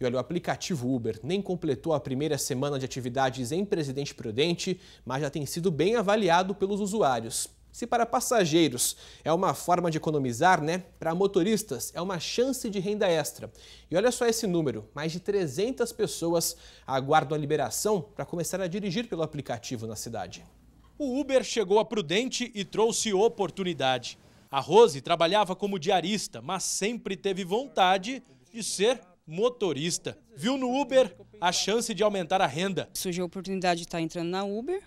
E olha, o aplicativo Uber nem completou a primeira semana de atividades em Presidente Prudente, mas já tem sido bem avaliado pelos usuários. Se para passageiros é uma forma de economizar, né? Para motoristas é uma chance de renda extra. E olha só esse número: mais de 300 pessoas aguardam a liberação para começar a dirigir pelo aplicativo na cidade. O Uber chegou a Prudente e trouxe oportunidade. A Rose trabalhava como diarista, mas sempre teve vontade de ser motorista. Viu no Uber a chance de aumentar a renda. Surgiu a oportunidade de estar tá entrando na Uber,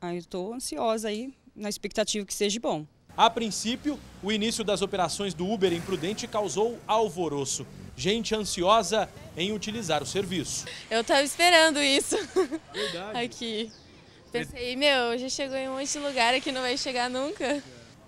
aí eu estou ansiosa aí, na expectativa que seja bom. A princípio, o início das operações do Uber imprudente causou alvoroço. Gente ansiosa em utilizar o serviço. Eu estava esperando isso Verdade. aqui. Pensei, meu, já chegou em um monte de lugar que não vai chegar nunca.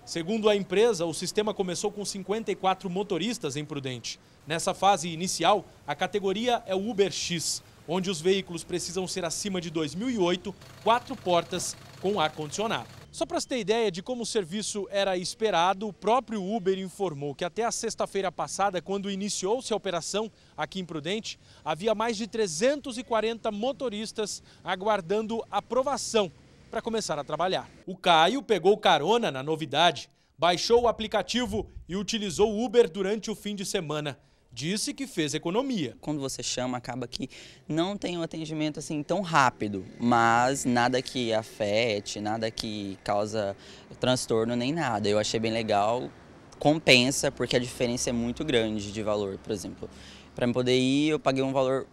Segundo a empresa, o sistema começou com 54 motoristas em Prudente. Nessa fase inicial, a categoria é o Uber X, onde os veículos precisam ser acima de 2008, quatro portas com ar-condicionado. Só para se ter ideia de como o serviço era esperado, o próprio Uber informou que até a sexta-feira passada, quando iniciou-se a operação aqui em Prudente, havia mais de 340 motoristas aguardando aprovação para começar a trabalhar. O Caio pegou carona na novidade, baixou o aplicativo e utilizou o Uber durante o fim de semana. Disse que fez economia. Quando você chama, acaba que não tem um atendimento assim tão rápido, mas nada que afete, nada que causa transtorno nem nada. Eu achei bem legal, compensa porque a diferença é muito grande de valor, por exemplo. Para poder ir, eu paguei um valor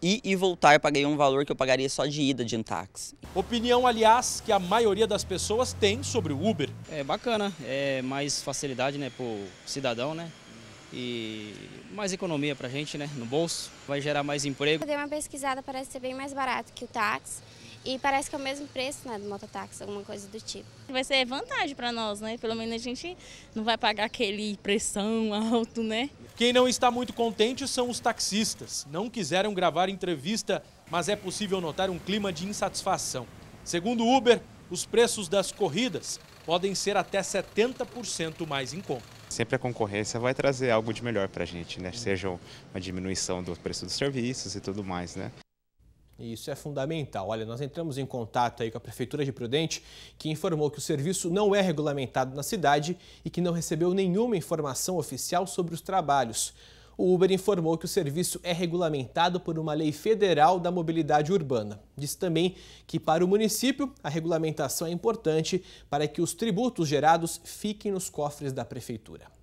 e voltar eu paguei um valor que eu pagaria só de ida de um táxi. Opinião, aliás, que a maioria das pessoas tem sobre o Uber. É bacana, é mais facilidade né, para o cidadão, né? E mais economia para a gente, né? No bolso, vai gerar mais emprego. Eu dei uma pesquisada, parece ser bem mais barato que o táxi. E parece que é o mesmo preço, né, do mototáxi, alguma coisa do tipo. Vai ser vantagem para nós, né? Pelo menos a gente não vai pagar aquele pressão alto, né? Quem não está muito contente são os taxistas. Não quiseram gravar entrevista, mas é possível notar um clima de insatisfação. Segundo o Uber, os preços das corridas podem ser até 70% mais em conta. Sempre a concorrência vai trazer algo de melhor para a gente, né? Seja uma diminuição do preço dos serviços e tudo mais, né? E isso é fundamental. Olha, nós entramos em contato aí com a Prefeitura de Prudente, que informou que o serviço não é regulamentado na cidade e que não recebeu nenhuma informação oficial sobre os trabalhos. O Uber informou que o serviço é regulamentado por uma lei federal da mobilidade urbana. Disse também que, para o município, a regulamentação é importante para que os tributos gerados fiquem nos cofres da Prefeitura.